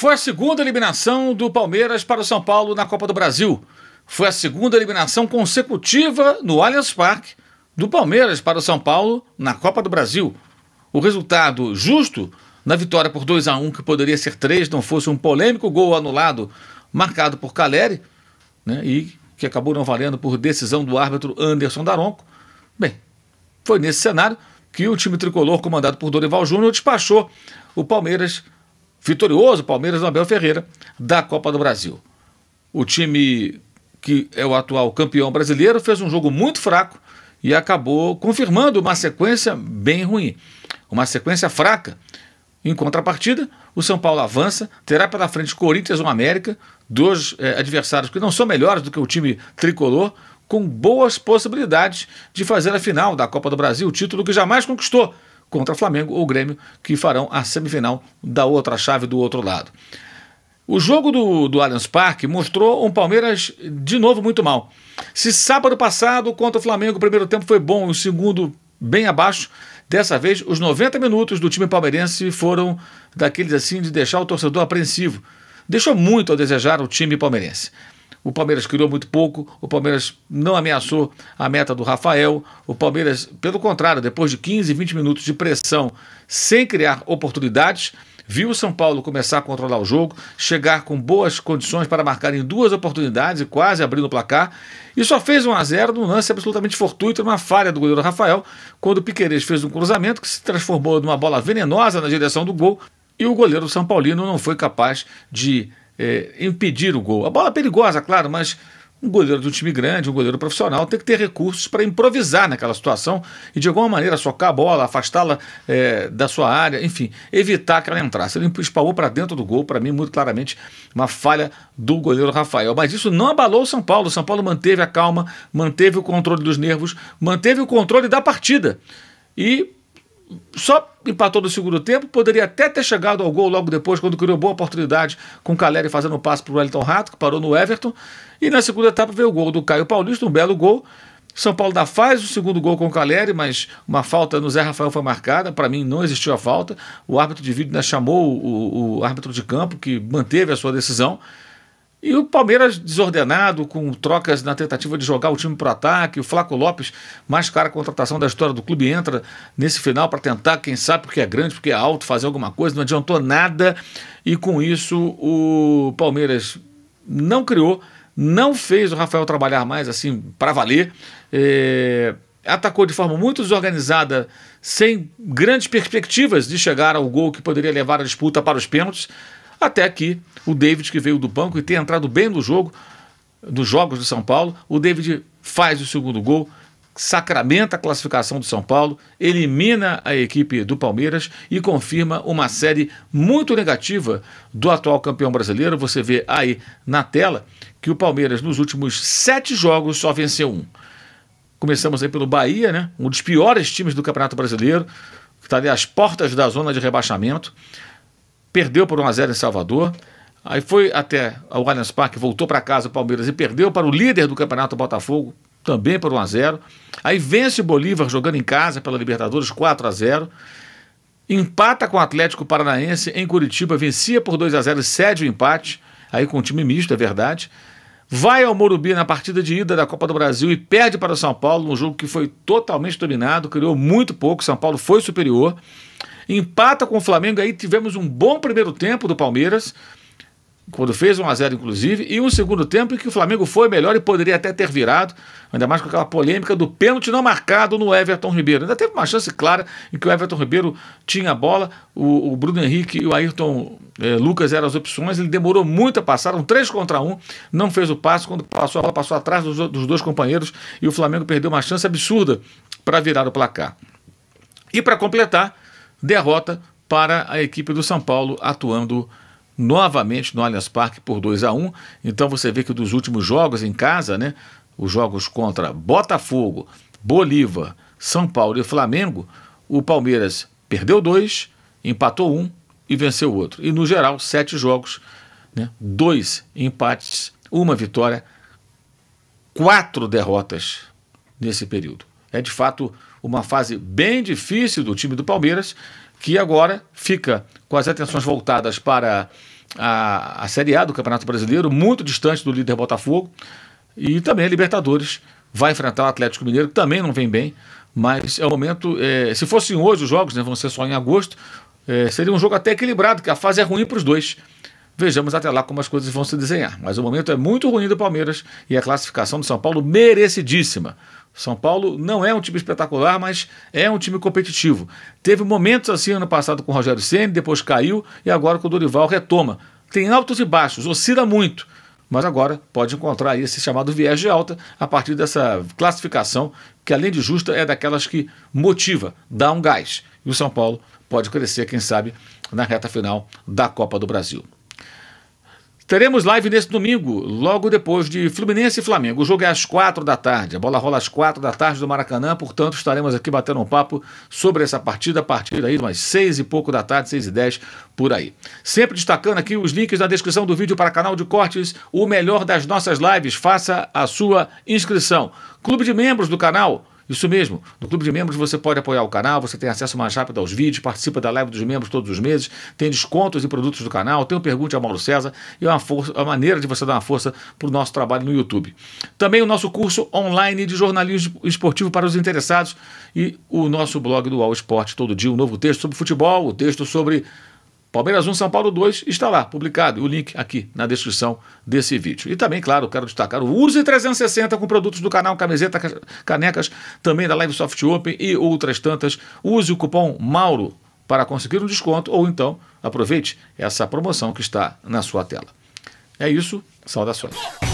Foi a segunda eliminação do Palmeiras para o São Paulo na Copa do Brasil. Foi a segunda eliminação consecutiva no Allianz Parque do Palmeiras para o São Paulo na Copa do Brasil. O resultado justo na vitória por 2 a 1 que poderia ser 3, não fosse um polêmico gol anulado marcado por Caleri, né, e que acabou não valendo por decisão do árbitro Anderson Daronco. Bem, foi nesse cenário que o time tricolor comandado por Dorival Júnior despachou o Palmeiras Vitorioso, Palmeiras do Abel Ferreira, da Copa do Brasil. O time que é o atual campeão brasileiro fez um jogo muito fraco e acabou confirmando uma sequência bem ruim, uma sequência fraca. Em contrapartida, o São Paulo avança, terá pela frente Corinthians ou América, dois é, adversários que não são melhores do que o time tricolor, com boas possibilidades de fazer a final da Copa do Brasil, título que jamais conquistou contra Flamengo ou Grêmio, que farão a semifinal da outra chave do outro lado. O jogo do, do Allianz Parque mostrou um Palmeiras de novo muito mal. Se sábado passado contra o Flamengo o primeiro tempo foi bom e o segundo bem abaixo, dessa vez os 90 minutos do time palmeirense foram daqueles assim de deixar o torcedor apreensivo. Deixou muito a desejar o time palmeirense o Palmeiras criou muito pouco, o Palmeiras não ameaçou a meta do Rafael, o Palmeiras, pelo contrário, depois de 15, 20 minutos de pressão, sem criar oportunidades, viu o São Paulo começar a controlar o jogo, chegar com boas condições para marcar em duas oportunidades e quase abrir o placar, e só fez 1 a 0 num lance absolutamente fortuito, numa falha do goleiro Rafael, quando o Piqueires fez um cruzamento que se transformou numa bola venenosa na direção do gol, e o goleiro São Paulino não foi capaz de é, impedir o gol. A bola é perigosa, claro, mas um goleiro de um time grande, um goleiro profissional, tem que ter recursos para improvisar naquela situação e, de alguma maneira, socar a bola, afastá-la é, da sua área, enfim, evitar que ela entrasse. Ele espalhou para dentro do gol, para mim, muito claramente, uma falha do goleiro Rafael. Mas isso não abalou o São Paulo. O São Paulo manteve a calma, manteve o controle dos nervos, manteve o controle da partida. E só empatou no segundo tempo, poderia até ter chegado ao gol logo depois, quando criou boa oportunidade com o Caleri fazendo um passo para o Wellington Rato, que parou no Everton. E na segunda etapa veio o gol do Caio Paulista, um belo gol. São Paulo ainda faz o segundo gol com o Caleri, mas uma falta no Zé Rafael foi marcada. Para mim, não existiu a falta. O árbitro de vídeo chamou o, o, árbitro de campo, que manteve a sua decisão. E o Palmeiras desordenado, com trocas na tentativa de jogar o time para o ataque. O Flaco Lopes, mais cara contratação da história do clube, entra nesse final para tentar, quem sabe, porque é grande, porque é alto, fazer alguma coisa. Não adiantou nada. E com isso, o Palmeiras não criou, não fez o Rafael trabalhar mais assim para valer. É atacou de forma muito desorganizada, sem grandes perspectivas de chegar ao gol que poderia levar a disputa para os pênaltis. Até aqui, o David que veio do banco e tem entrado bem no jogo, nos jogos do São Paulo, o David faz o segundo gol, sacramenta a classificação do São Paulo, elimina a equipe do Palmeiras e confirma uma série muito negativa do atual campeão brasileiro. Você vê aí na tela que o Palmeiras, nos últimos sete jogos, só venceu um. Começamos aí pelo Bahia, né? um dos piores times do Campeonato Brasileiro, que está ali às portas da zona de rebaixamento perdeu por 1x0 em Salvador. Aí foi até o Allianz Parque, voltou para casa o Palmeiras e perdeu para o líder do campeonato Botafogo, também por 1x0. Aí vence o Bolívar jogando em casa pela Libertadores, 4x0. Empata com o Atlético Paranaense em Curitiba, vencia por 2x0 e cede o empate. Aí com um time misto, é verdade. Vai ao Morumbi na partida de ida da Copa do Brasil e perde para o São Paulo, um jogo que foi totalmente dominado, criou muito pouco. São Paulo foi superior empata com o Flamengo. Aí tivemos um bom primeiro tempo do Palmeiras, quando fez 1x0, inclusive, e um segundo tempo em que o Flamengo foi melhor e poderia até ter virado, ainda mais com aquela polêmica do pênalti não marcado no Everton Ribeiro. Ainda teve uma chance clara em que o Everton Ribeiro tinha a bola, o, o Bruno Henrique e o Ayrton eh, Lucas eram as opções, ele demorou muito a passar, um 3 contra 1, não fez o passo, quando passou a bola passou atrás dos, dos dois companheiros e o Flamengo perdeu uma chance absurda para virar o placar. E para completar, derrota para a equipe do São Paulo, atuando novamente no Allianz Parque por 2 a 1 Então você vê que dos últimos jogos em casa, né, os jogos contra Botafogo, Bolívar, São Paulo e Flamengo, o Palmeiras perdeu dois, empatou um e venceu outro. E no geral, sete jogos, né, dois empates, uma vitória, quatro derrotas nesse período. É de fato uma fase bem difícil do time do Palmeiras, que agora fica com as atenções voltadas para a, a Série A do Campeonato Brasileiro, muito distante do líder Botafogo, e também a Libertadores. Vai enfrentar o Atlético Mineiro, que também não vem bem, mas é o momento. É, se fossem hoje os jogos, né, vão ser só em agosto, é, seria um jogo até equilibrado, que a fase é ruim para os dois. Vejamos até lá como as coisas vão se desenhar. Mas o momento é muito ruim do Palmeiras e a classificação do São Paulo merecidíssima. São Paulo não é um time espetacular, mas é um time competitivo. Teve momentos assim ano passado com o Rogério Ceni, depois caiu e agora com o Dorival retoma. Tem altos e baixos, oscila muito mas agora pode encontrar esse chamado viés de alta a partir dessa classificação, que além de justa é daquelas que motiva, dá um gás. E o São Paulo pode crescer, quem sabe, na reta final da Copa do Brasil. Teremos live nesse domingo, logo depois de Fluminense e Flamengo. O jogo é às quatro da tarde. A bola rola às quatro da tarde do Maracanã, portanto, estaremos aqui batendo um papo sobre essa partida a partir daí, umas seis e pouco da tarde, seis e dez, por aí. Sempre destacando aqui os links na descrição do vídeo para canal de cortes, o melhor das nossas lives. Faça a sua inscrição. Clube de membros do canal isso mesmo. No Clube de Membros você pode apoiar o canal, você tem acesso mais rápido aos vídeos, participa da live dos membros todos os meses, tem descontos e produtos do canal, tem o Pergunte a Mauro César e é uma, força, é uma maneira de você dar uma força para o nosso trabalho no YouTube. Também o nosso curso online de jornalismo esportivo para os interessados e o nosso blog do All Esporte todo dia, um novo texto sobre futebol, o um texto sobre Palmeiras 1, São Paulo 2 está lá, publicado, o link aqui na descrição desse vídeo. E também, claro, quero destacar o Use 360 com produtos do canal, camiseta, canecas, também da Live Soft Open e outras tantas. Use o cupom MAURO para conseguir um desconto ou então aproveite essa promoção que está na sua tela. É isso, saudações.